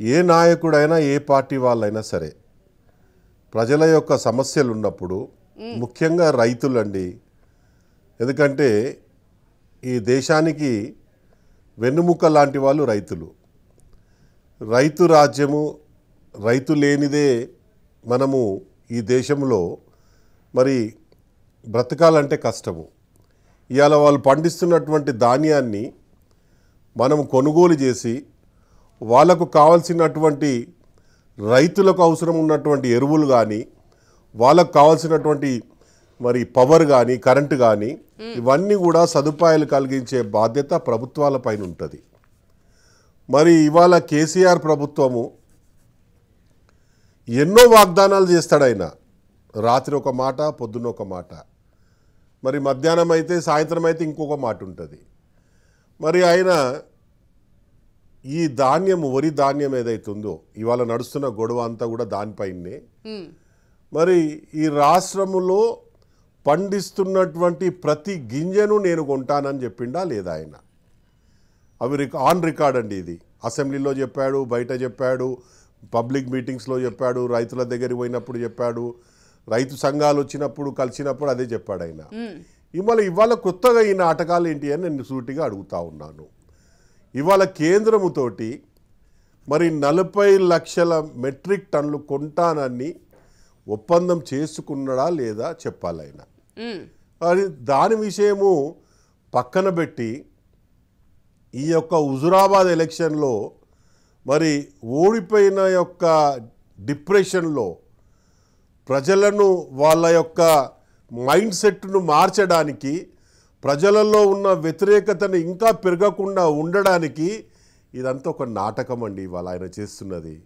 ఏ నాయకుడైనా ఏ పార్టీ వాళ్ళైనా సరే ప్రజల యొక్క సమస్యలు ఉన్నప్పుడు ముఖ్యంగా రైతులండి ఎందుకంటే ఈ దేశానికి వెన్నుముక లాంటి వాళ్ళు రైతులు రైతు రాజ్యము రైతు లేనిదే మనము ఈ దేశంలో మరి బ్రతకాలంటే కష్టము ఇవాళ వాళ్ళు పండిస్తున్నటువంటి ధాన్యాన్ని మనం కొనుగోలు చేసి వాళ్లకు కావాల్సినటువంటి రైతులకు అవసరం ఉన్నటువంటి ఎరువులు కానీ వాళ్ళకు కావాల్సినటువంటి మరి పవర్ కానీ కరెంటు కానీ ఇవన్నీ కూడా సదుపాయాలు కలిగించే బాధ్యత ప్రభుత్వాల పైన ఉంటుంది మరి ఇవాళ కేసీఆర్ ప్రభుత్వము ఎన్నో వాగ్దానాలు చేస్తాడు రాత్రి ఒక మాట పొద్దున్న ఒక మాట మరి మధ్యాహ్నం అయితే సాయంత్రం అయితే ఇంకొక మాట ఉంటుంది మరి ఆయన ఈ ధాన్యం వరి ధాన్యం ఏదైతే ఉందో ఇవాళ నడుస్తున్న గొడవ అంతా కూడా దానిపైనే మరి ఈ రాష్ట్రములో పండిస్తున్నటువంటి ప్రతి గింజను నేను కొంటానని చెప్పిండా లేదా ఆయన అవి రిక ఆన్ రికార్డ్ అండి ఇది అసెంబ్లీలో చెప్పాడు బయట చెప్పాడు పబ్లిక్ మీటింగ్స్లో చెప్పాడు రైతుల దగ్గరికి పోయినప్పుడు చెప్పాడు రైతు సంఘాలు వచ్చినప్పుడు కలిసినప్పుడు అదే చెప్పాడు ఆయన ఇవాళ ఇవాళ కొత్తగా ఈ నాటకాలు ఏంటి అని నేను సూటిగా అడుగుతా ఉన్నాను ఇవాళ కేంద్రముతోటి మరి నలభై లక్షల మెట్రిక్ టన్లు కొంటానని ఒప్పందం చేసుకున్నాడా లేదా చెప్పాలయన అది దాని విషయము పక్కన పెట్టి ఈ యొక్క హుజురాబాద్ ఎలక్షన్లో మరి ఓడిపోయిన యొక్క డిప్రెషన్లో ప్రజలను వాళ్ళ యొక్క మైండ్ సెట్ను మార్చడానికి ప్రజలలో ఉన్న వ్యతిరేకతను ఇంకా పెరగకుండా ఉండడానికి ఇదంతా ఒక నాటకం అండి ఇవాళ ఆయన చేస్తున్నది